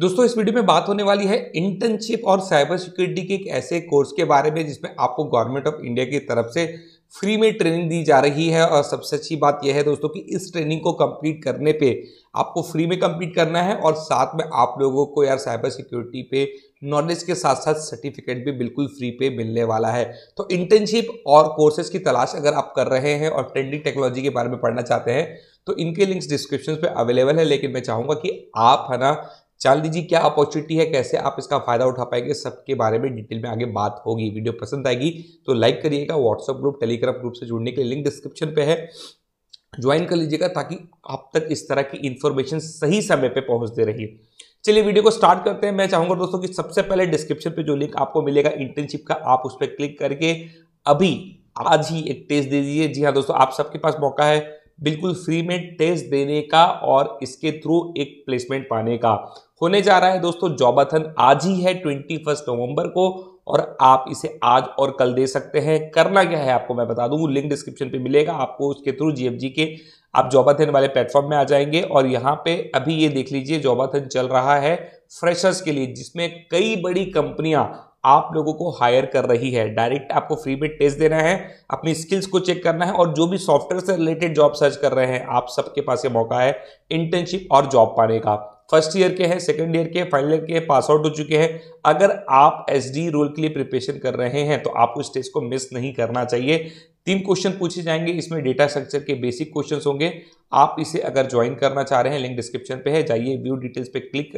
दोस्तों इस वीडियो में बात होने वाली है इंटर्नशिप और साइबर सिक्योरिटी के एक ऐसे कोर्स के बारे में जिसमें आपको गवर्नमेंट ऑफ इंडिया की तरफ से फ्री में ट्रेनिंग दी जा रही है और सबसे अच्छी बात यह है दोस्तों कि इस ट्रेनिंग को कंप्लीट करने पे आपको फ्री में कंप्लीट करना है और साथ में आप लोगों को यार साइबर सिक्योरिटी पे नॉलेज के साथ साथ सर्टिफिकेट भी बिल्कुल फ्री पे मिलने वाला है तो इंटर्नशिप और कोर्सेज की तलाश अगर आप कर रहे हैं और ट्रेंडिंग टेक्नोलॉजी के बारे में पढ़ना चाहते हैं तो इनके लिंक्स डिस्क्रिप्शन पे अवेलेबल है लेकिन मैं चाहूँगा कि आप है ना चाल दीजिए क्या अपॉर्चुनिटी है कैसे आप इसका फायदा उठा पाएंगे सबके बारे में डिटेल में आगे बात होगी वीडियो पसंद आएगी तो लाइक करिएगा व्हाट्सअप ग्रुप टेलीग्राम ग्रुप से जुड़ने के लिए लिंक डिस्क्रिप्शन पे है ज्वाइन कर लीजिएगा ताकि आप तक इस तरह की इन्फॉर्मेशन सही समय पर पहुंचते रहिए चलिए वीडियो को स्टार्ट करते हैं मैं चाहूंगा दोस्तों कि सबसे पहले डिस्क्रिप्शन पे जो लिंक आपको मिलेगा इंटर्नशिप का आप उस पर क्लिक करके अभी आज ही एक टेस्ट दे दीजिए जी हाँ दोस्तों आप सबके पास मौका है बिल्कुल फ्री में टेस्ट देने का और इसके थ्रू एक प्लेसमेंट पाने का होने जा रहा है दोस्तों जॉबाथन आज ही है ट्वेंटी फर्स्ट नवंबर को और आप इसे आज और कल दे सकते हैं करना क्या है आपको मैं बता दूं लिंक डिस्क्रिप्शन पे मिलेगा आपको उसके थ्रू जीएफजी के आप जॉबाथन वाले प्लेटफॉर्म में आ जाएंगे और यहाँ पे अभी ये देख लीजिए जॉबाथन चल रहा है फ्रेशर्स के लिए जिसमें कई बड़ी कंपनियां आप लोगों को हायर कर रही है डायरेक्ट आपको फ्री में टेस्ट देना है अपनी स्किल्स को चेक करना है और जो भी सॉफ्टवेयर से रिलेटेड जॉब सर्च कर रहे हैं आप सबके पास ये मौका है इंटर्नशिप और जॉब पाने का फर्स्ट ईयर के हैं सेकेंड ईयर के फाइनल ईयर के पास आउट हो चुके हैं अगर आप एस रोल के लिए प्रिपरेशन कर रहे हैं तो आपको स्टेज को मिस नहीं करना चाहिए तीन क्वेश्चन पूछे जाएंगे इसमें डेटा स्ट्रक्चर के बेसिक क्वेश्चन होंगे आप इसे अगर ज्वाइन करना चाह रहे हैं लिंक डिस्क्रिप्शन पे है जाइए व्यू डिटेल्स पे क्लिक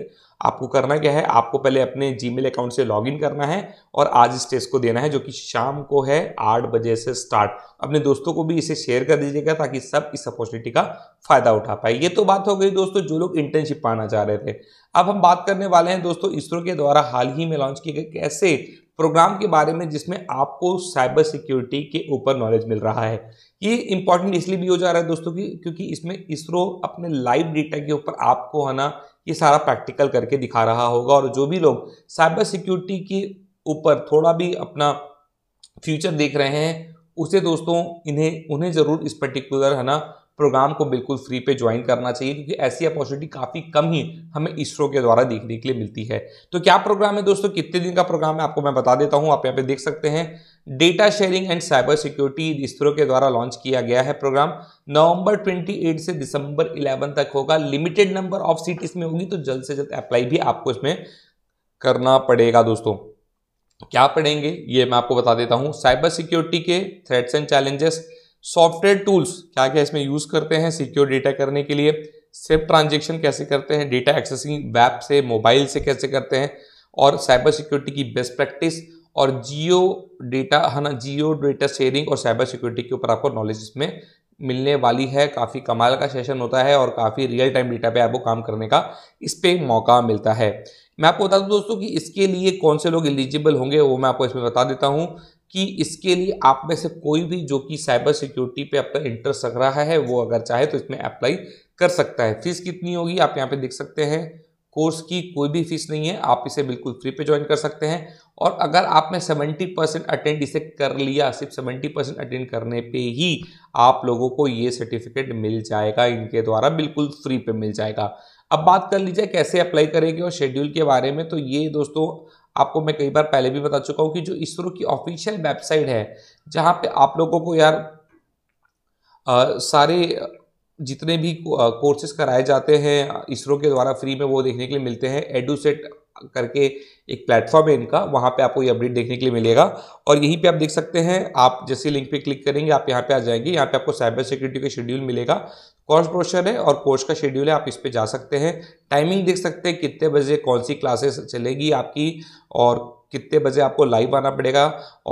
आपको करना क्या है आपको पहले अपने जीमेल अकाउंट से लॉगिन करना है और आज इस टेस्ट को देना है जो कि शाम को है आठ बजे से स्टार्ट अपने दोस्तों को भी इसे शेयर कर दीजिएगा ताकि सब इस अपॉर्चुनिटी का फायदा उठा पाए ये तो बात हो गई दोस्तों जो लोग इंटर्नशिप पाना चाह रहे थे अब हम बात करने वाले हैं दोस्तों इसरो के द्वारा हाल ही में लॉन्च किए गए कैसे प्रोग्राम के बारे में जिसमें आपको साइबर सिक्योरिटी के ऊपर नॉलेज मिल रहा है ये इंपॉर्टेंट इसलिए भी हो जा रहा है दोस्तों की क्योंकि इसमें इसरो अपने लाइव डेटा के ऊपर आपको है ना ये सारा प्रैक्टिकल करके दिखा रहा होगा और जो भी लोग साइबर सिक्योरिटी के ऊपर थोड़ा भी अपना फ्यूचर देख रहे हैं उसे दोस्तों इन्हें उन्हें ज़रूर इस पर्टिकुलर है ना प्रोग्राम को बिल्कुल फ्री पे ज्वाइन करना चाहिए क्योंकि ऐसी अपॉर्चुनिटी काफ़ी कम ही हमें इसरो के द्वारा देखने के लिए मिलती है तो क्या प्रोग्राम है दोस्तों कितने दिन का प्रोग्राम है आपको मैं बता देता हूँ आप यहाँ पे देख सकते हैं data sharing and cyber security ISRO के द्वारा लॉन्च किया गया है प्रोग्राम नवंबर 28 से दिसंबर 11 तक होगा लिमिटेड नंबर ऑफ सीट इसमें होगी तो जल्द से जल्द अप्लाई भी आपको इसमें करना पड़ेगा दोस्तों क्या पढ़ेंगे ये मैं आपको बता देता हूँ साइबर सिक्योरिटी के threats and challenges software tools क्या क्या इसमें यूज़ करते हैं सिक्योर डेटा करने के लिए सेफ ट्रांजेक्शन कैसे करते हैं डेटा एक्सेसिंग वैप से मोबाइल से कैसे करते हैं और साइबर सिक्योरिटी की बेस्ट प्रैक्टिस और जियो डेटा है ना जियो डेटा शेयरिंग और साइबर सिक्योरिटी के ऊपर आपको नॉलेज इसमें मिलने वाली है काफ़ी कमाल का सेशन होता है और काफ़ी रियल टाइम डेटा पे आपको काम करने का इस पर मौका मिलता है मैं आपको बता दूं दोस्तों कि इसके लिए कौन से लोग एलिजिबल होंगे वो मैं आपको इसमें बता देता हूँ कि इसके लिए आप में से कोई भी जो कि साइबर सिक्योरिटी पे अपना इंटरेस्ट रख रहा है वो अगर चाहे तो इसमें अप्लाई कर सकता है फीस कितनी होगी आप यहाँ पे देख सकते हैं कोर्स की कोई भी फीस नहीं है आप इसे बिल्कुल फ्री पे ज्वाइन कर सकते हैं और अगर आपने सेवेंटी परसेंट अटेंड इसे कर लिया सिर्फ सेवेंटी परसेंट अटेंड करने पे ही आप लोगों को ये सर्टिफिकेट मिल जाएगा इनके द्वारा बिल्कुल फ्री पे मिल जाएगा अब बात कर लीजिए कैसे अप्लाई करेंगे और शेड्यूल के बारे में तो ये दोस्तों आपको मैं कई बार पहले भी बता चुका हूँ कि जो इसरो की ऑफिशियल वेबसाइट है जहाँ पे आप लोगों को यार आ, सारे जितने भी कोर्सेज कराए जाते हैं इसरो के द्वारा फ्री में वो देखने के लिए मिलते हैं एडूसेट करके एक प्लेटफॉर्म है इनका वहाँ पे आपको ये अपडेट देखने के लिए मिलेगा और यहीं पे आप देख सकते हैं आप जैसे लिंक पे क्लिक करेंगे आप यहाँ पे आ जाएंगे यहाँ पे आपको साइबर सिक्योरिटी का शेड्यूल मिलेगा कोर्स प्रोशर है और कोर्स का शेड्यूल है आप इस पर जा सकते हैं टाइमिंग देख सकते हैं कितने बजे कौन सी क्लासेस चलेगी आपकी और कितने बजे आपको लाइव आना पड़ेगा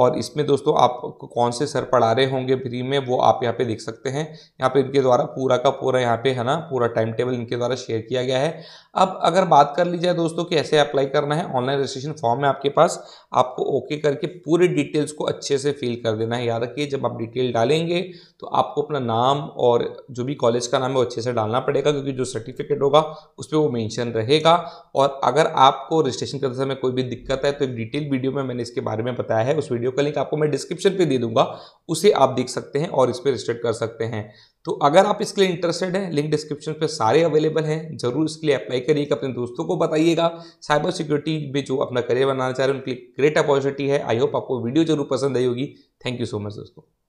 और इसमें दोस्तों आप कौन से सर पढ़ा रहे होंगे फ्री में वो आप यहाँ पे देख सकते हैं यहाँ पे इनके द्वारा पूरा का पूरा यहाँ पे है ना पूरा टाइम टेबल इनके द्वारा शेयर किया गया है अब अगर बात कर ली जाए दोस्तों कि ऐसे अप्लाई करना है ऑनलाइन रजिस्ट्रेशन फॉर्म है आपके पास आपको ओके करके पूरे डिटेल्स को अच्छे से फिल कर देना है याद रखिए जब आप डिटेल डालेंगे तो आपको अपना नाम और जो भी कॉलेज का नाम है वो अच्छे से डालना पड़ेगा क्योंकि जो सर्टिफिकेट होगा उस पर वो मैंशन रहेगा और अगर आपको रजिस्ट्रेशन करते समय कोई भी दिक्कत है तो एक डिटेल वीडियो में मैंने इसके बारे में बताया है उस वीडियो का लिंक आपको मैं डिस्क्रिप्शन पे दे दूंगा उसे आप देख सकते हैं और इस पर रजिस्टर कर सकते हैं तो अगर आप इसके लिए इंटरेस्टेड हैं लिंक डिस्क्रिप्शन पे सारे अवेलेबल हैं जरूर इसके लिए अप्लाई करिएगा अपने दोस्तों को बताइएगा साइबर सिक्योरिटी में जो अपना करियर बनाना चाह रहे हैं उनके लिए ग्रेट अपॉर्चुनिटी है आई होप आपको वीडियो जरूर पसंद आई होगी थैंक यू सो मच दोस्तों